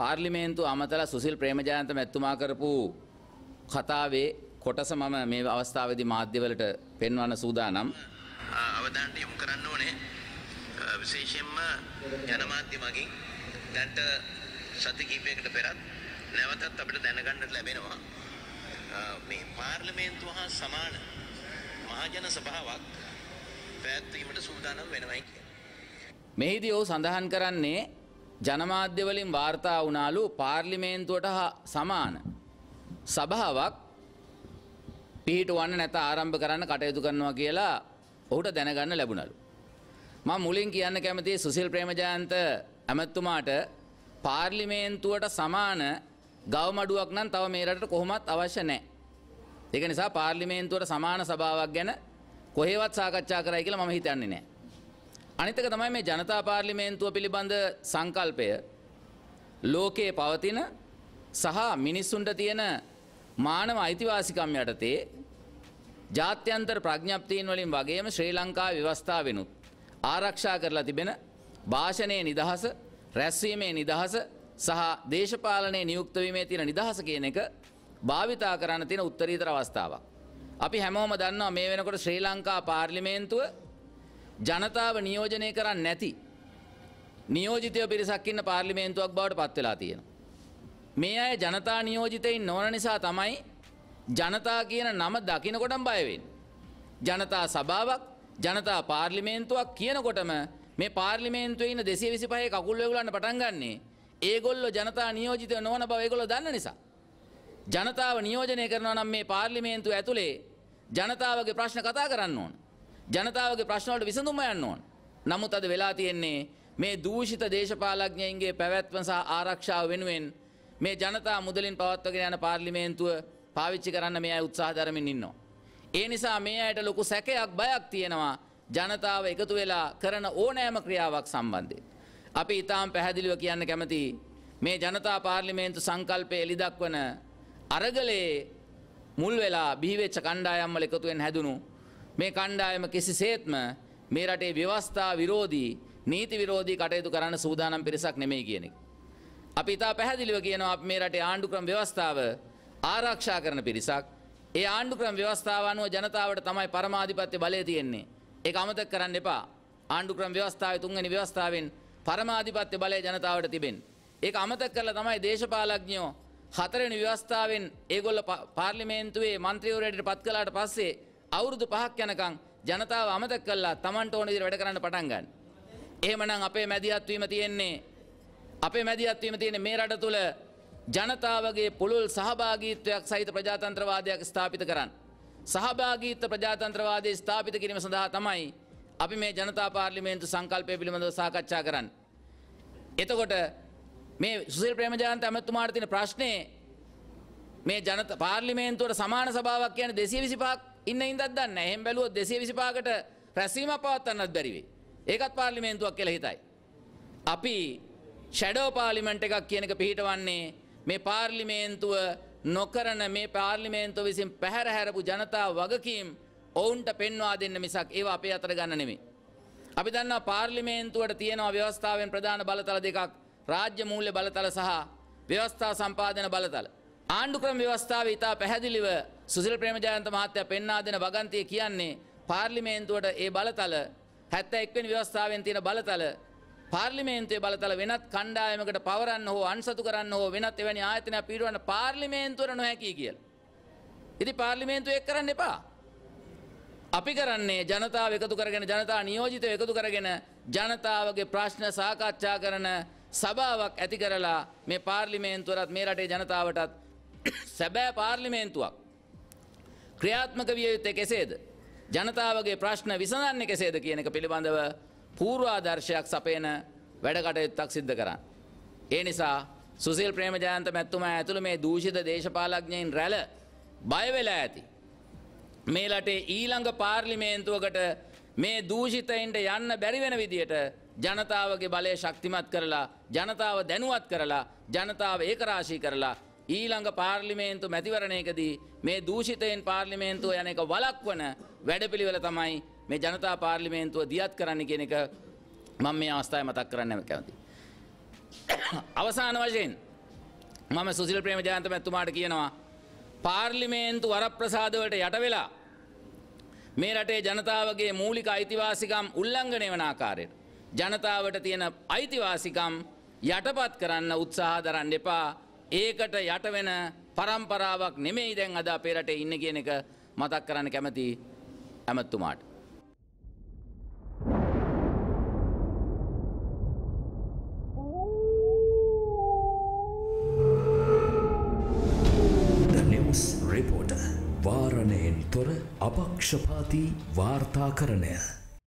පාර්ලිමේන්තු අමතලා සුසිල් ප්‍රේමජයන්ත මැතිතුමා කරපු කතාවේ කොටස මම මේ අවස්ථාවේදී මාධ්‍යවලට පෙන්වන්න සූදානම් අවධානය යොමු කරන්න ඕනේ විශේෂයෙන්ම ජනමාධ්‍ය මගින් දැන්ට සති කිහිපයකට පෙරත් නැවතත් අපිට දැනගන්නට ලැබෙනවා මේ පාර්ලිමේන්තුව හා සමාන මහජන සභාවක් පැවැත්වීමට සූදානම් වෙනවයි කියන්නේ. මෙහිදී ඔහු සඳහන් කරන්නේ ජනමාධ්‍යවලින් වාර්තා වුණාලු පාර්ලිමේන්තුවට සමාන සභාවක් පිහිටුවන්න නැත ආරම්භ කරන්න කටයුතු කරනවා කියලා ඔහුට දැනගන්න ලැබුණලු. මම මුලින් කියන්න කැමති සුසිල් ප්‍රේමජයන්ත ඇමැත්තුමාට පාර්ලිමේන්තුවට සමාන ගවමඩුවක් නම් තව මේ රටට කොහොමත් අවශ්‍ය නැහැ. ඒක නිසා පාර්ලිමේන්තුවට සමාන සභාවක් ගැන කොහෙවත් සාකච්ඡා කරයි කියලා මම හිතන්නේ නැහැ. අනිතක තමයි මේ ජනතා පාර්ලිමේන්තුව පිළිබඳ සංකල්පය ලෝකයේ පවතින සහ මිනිස්සුන්ට තියෙන මානව අයිතිවාසිකම් යටතේ ජාත්‍යන්තර ප්‍රඥප්තියන් වලින් වගේම ශ්‍රී ලංකා ව්‍යවස්ථාවෙනුත් ආරක්ෂා කරලා තිබෙන භාෂණයේ නිදහස රැස්වීමේ නිදහස සහ දේශපාලනයේ නියුක්ත වීමේ තියෙන නිදහස කියන එක භාවිතා කරන්න තියෙන උත්තරීතර අවස්ථාවක්. අපි හැමෝම දන්නවා මේ වෙනකොට ශ්‍රී ලංකා පාර්ලිමේන්තුව ජනතාව නියෝජනය කරන්න නැති නියෝජිතය පිරිසක් ඉන්න පාර්ලිමේන්තුවක් බවට පත්වෙලා තියෙනවා. මේ අය ජනතා නියෝජිතයින් නොවන නිසා තමයි ජනතා කියන නම දකිනකොටම බයවෙන්. ජනතා සභාවක් ජනතා පාර්ලිමේන්තුවක් කියනකොටම මේ පාර්ලිමේන්තුවේ ඉන්න 225 කකුල් වේගුලන්න පටන් ගන්නේ ඒගොල්ලෝ ජනතා නියෝජිතය නොවන බව ඒගොල්ලෝ දන්න නිසා. ජනතාව නියෝජනය කරනවා නම් මේ පාර්ලිමේන්තුව ඇතුලේ ජනතාවගේ ප්‍රශ්න කතා කරන්න ඕන. ජනතාවගේ ප්‍රශ්නවලට විසඳුම යන්න ඕන. නමුත් අද වෙලා තියෙන්නේ මේ දූෂිත දේශපාලඥයින්ගේ පැවැත්ම සහ ආරක්ෂාව වෙනුවෙන් මේ ජනතා මුදලින් පවත්වගෙන යන පාර්ලිමේන්තුව පාවිච්චි කරන්න මේ අය උත්සාහ දරමින් ඉන්නවා. ඒ නිසා මේ අයට ලොකු සැකයක් බයක් තියෙනවා ජනතාව එකතු වෙලා කරන ඕනෑම ක්‍රියාවක් සම්බන්ධයෙන්. අපි ඊටාම් පැහැදිලිව කියන්න කැමති මේ ජනතා පාර්ලිමේන්තු සංකල්පය එළිදක්වන අරගලයේ මුල් වෙලා බිහිවෙච්ච කණ්ඩායම් වල එකතු වෙන හැදුණු මේ කණ්ඩායම කිසිසේත්ම මේ රටේ ව්‍යවස්ථා විරෝධී නීති විරෝධී කටයුතු කරන්න සූදානම් පිරිසක් නෙමෙයි කියන එක. අපි ඉතා පැහැදිලිව කියනවා අපි මේ රටේ ආණ්ඩුක්‍රම ව්‍යවස්ථාව ආරක්ෂා කරන පිරිසක්. ඒ ආණ්ඩුක්‍රම ව්‍යවස්ථාව අනුව ජනතාවට තමයි පරමාධිපත්‍ය බලය තියෙන්නේ. ඒක අමතක කරන්න එපා. ආණ්ඩුක්‍රම ව්‍යවස්ථාවේ තුන්වෙනි ව්‍යවස්ථාවෙන් පරමාධිපත්‍ය බලය ජනතාවට තිබෙන්නේ. ඒක අමතක කරලා තමයි දේශපාලඥයෝ හතරවෙනි ව්‍යවස්ථාවෙන් ඒගොල්ල පාර්ලිමේන්තුවේ මන්ත්‍රීවරයට පත් කළාට පස්සේ අවුරුදු පහක් යනකම් ජනතාව අමතක කළා Tamanට ඕන විදිහට වැඩ කරන්න පටන් ගන්න. එහෙමනම් අපේ මැදිහත් වීම තියෙන්නේ අපේ මැදිහත් වීම තියෙන්නේ මේ රට තුල ජනතාවගේ පුළුල් සහභාගීත්වයක් සහිත ප්‍රජාතන්ත්‍රවාදයක් ස්ථාපිත කරන්න. සහභාගීත්ව ප්‍රජාතන්ත්‍රවාදය ස්ථාපිත කිරීම සඳහා තමයි අපි මේ ජනතා පාර්ලිමේන්තු සංකල්පය පිළිබඳව සාකච්ඡා කරන්න. එතකොට මේ සුසිල් ප්‍රේමජයන්ත ඇමතුමාට තියෙන ප්‍රශ්නේ මේ ජනත පාර්ලිමේන්තුවට සමාන සභාවක් කියන්නේ 225ක් ඉන්න ඉදත් දන්න එහෙම බැලුව දෙසේ විසිපාකට රැසීම පවත්වන්නත් බැරිවේ. ඒකත් පාර්ලිමේන්තුවක් කෙළ හිතයි. අපි ෂැඩෝ පාලිමෙන්ට් එකක් කියනක පිහිටවන්නේ මේ පාර්ලිමේන්තුව නොකරන මේ පාර්ලිමේන්තුව විසින් පැහැරහැරපු ජනතා වගකීම් ඔවුන්ට පෙන්වා දෙන්න මිසක් ඒවා අපේ අතර ගන්න නෙමේ. අපි දන්නවා පාර්ලිමේන්තුවට තියෙනවා ව්‍යවස්ථාවෙන් ප්‍රධාන බලතල දෙකක් රාජ්‍ය මූල්‍ය බලතල සහ ව්‍යවස්ථා සම්පාදන බලතල. ආණ්ඩුක්‍රම ව්‍යවස්ථාව ඉතා පැහැදිලිව සුසිල් ප්‍රේමජයන්ත මහත්තය පෙන්වා දෙන වගන්තිය කියන්නේ පාර්ලිමේන්තුවට ඒ බලතල හැත්ත එක්වෙනි ව්‍යවස්ථාවෙන් තියෙන බලතල පාර්ලිමේන්තුවේ බලතල වෙනත් කණ්ඩායමකට පවරන්න හෝ අන්සතු කරන්න හෝ වෙනත් එවැනි ආයතනයක් පිරුවන්න පාර්ලිමේන්තුවට නොහැකි කියලා. ඉතින් පාර්ලිමේන්තුව එක් කරන්න එපා. අපි කරන්නේ ජනතාව එකතු කරගෙන ජනතා නියෝජිතව එකතු කරගෙන ජනතාවගේ ප්‍රශ්න සාකච්ඡා කරන සභාවක් ඇති කරලා මේ පාර්ලිමේන්තුවරත් මේ රටේ ජනතාවටත් සැබෑ පාර්ලිමේන්තුවක් ක්‍රියාත්මක විය යුත්තේ කෙසේද? ජනතාවගේ ප්‍රශ්න විසඳන්නේ කෙසේද කියන එක පිළිබඳව පූර්වාදර්ශයක් සපයන වැඩකටයුත්තක් සිද්ධ කරන්න. ඒ නිසා සුසිල් ප්‍රේමජයන්ත මැතිතුමා ඇතුළු මේ දූෂිත දේශපාලඥයින් රැළ බය වෙලා ඇති. මේ රටේ ඊළඟ පාර්ලිමේන්තුවකට මේ දූෂිතයින්ට යන්න බැරි වෙන විදියට ජනතාවගේ බලය ශක්තිමත් කරලා ජනතාව දැනුවත් කරලා ජනතාව ඒකරාශී කරලා ඊළඟ පාර්ලිමේන්තු මැතිවරණයකදී මේ දූෂිතයෙන් පාර්ලිමේන්තුව යන එක වලක්වන වැඩපිළිවෙල තමයි මේ ජනතා පාර්ලිමේන්තුව දියත් කරන්න කියන එක මම මේ අවස්ථාවේ මතක් කරන්න කැමතියි. අවසාන වශයෙන් මම සුසිල් ප්‍රේමජයන්ත මැතිතුමාට කියනවා පාර්ලිමේන්තු වරප්‍රසාද වලට යට වෙලා මේ රටේ ජනතාවගේ මූලික අයිතිවාසිකම් උල්ලංඝනය වන ආකාරයට ජනතාවට තියෙන අයිතිවාසිකම් යටපත් කරන්න උත්සාහ දරන්න එපා ඒකට යට වෙන පරම්පරාවක් නෙමෙයි දැන් අද අපේ රටේ ඉන්න කියන එක මතක් කරන්න කැමති ඇමතුමාට. රිපෝට වාරණයෙන් තොර අපක්ෂපාති වාර්තාකරණය